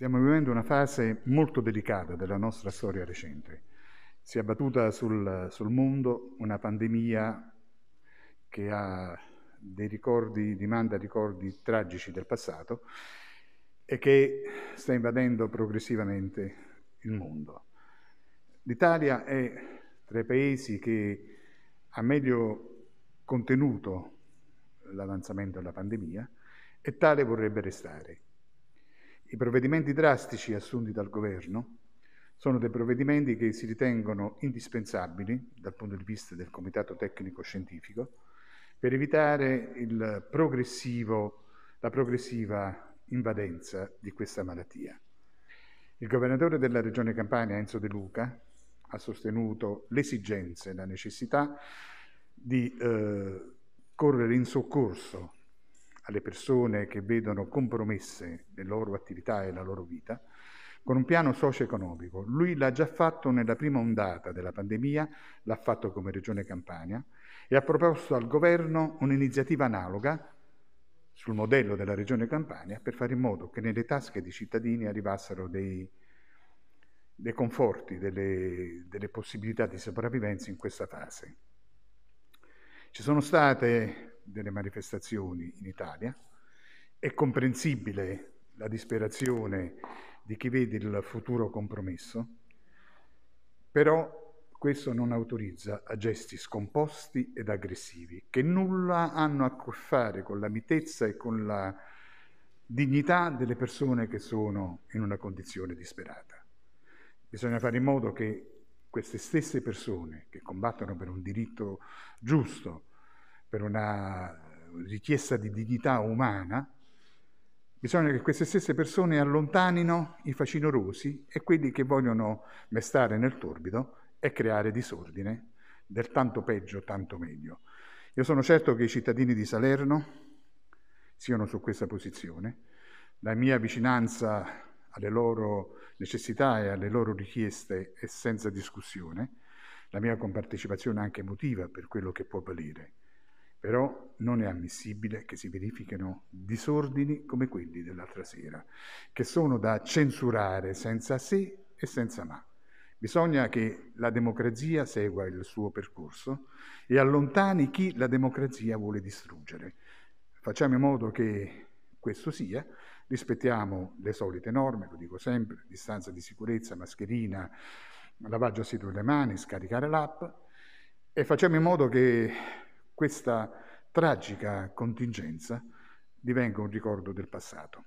Stiamo vivendo una fase molto delicata della nostra storia recente. Si è abbattuta sul, sul mondo una pandemia che ha dei ricordi, dimanda ricordi tragici del passato e che sta invadendo progressivamente il mondo. L'Italia è tra i paesi che ha meglio contenuto l'avanzamento della pandemia e tale vorrebbe restare. I provvedimenti drastici assunti dal governo sono dei provvedimenti che si ritengono indispensabili dal punto di vista del Comitato Tecnico Scientifico per evitare la progressiva invadenza di questa malattia. Il governatore della Regione Campania, Enzo De Luca, ha sostenuto l'esigenza e la necessità di eh, correre in soccorso alle persone che vedono compromesse le loro attività e la loro vita, con un piano socio-economico. Lui l'ha già fatto nella prima ondata della pandemia, l'ha fatto come Regione Campania e ha proposto al governo un'iniziativa analoga sul modello della Regione Campania per fare in modo che nelle tasche dei cittadini arrivassero dei, dei conforti, delle, delle possibilità di sopravvivenza in questa fase. Ci sono state delle manifestazioni in Italia, è comprensibile la disperazione di chi vede il futuro compromesso, però questo non autorizza a gesti scomposti ed aggressivi che nulla hanno a che fare con la mitezza e con la dignità delle persone che sono in una condizione disperata. Bisogna fare in modo che queste stesse persone che combattono per un diritto giusto, per una richiesta di dignità umana, bisogna che queste stesse persone allontanino i facinorosi e quelli che vogliono mestare nel torbido e creare disordine, del tanto peggio, tanto meglio. Io sono certo che i cittadini di Salerno siano su questa posizione. La mia vicinanza alle loro necessità e alle loro richieste è senza discussione, la mia compartecipazione anche emotiva per quello che può valere. Però non è ammissibile che si verifichino disordini come quelli dell'altra sera, che sono da censurare senza se e senza ma. Bisogna che la democrazia segua il suo percorso e allontani chi la democrazia vuole distruggere. Facciamo in modo che questo sia, rispettiamo le solite norme, lo dico sempre, distanza di sicurezza, mascherina, lavaggio assiduo delle mani, scaricare l'app e facciamo in modo che questa tragica contingenza divenga un ricordo del passato.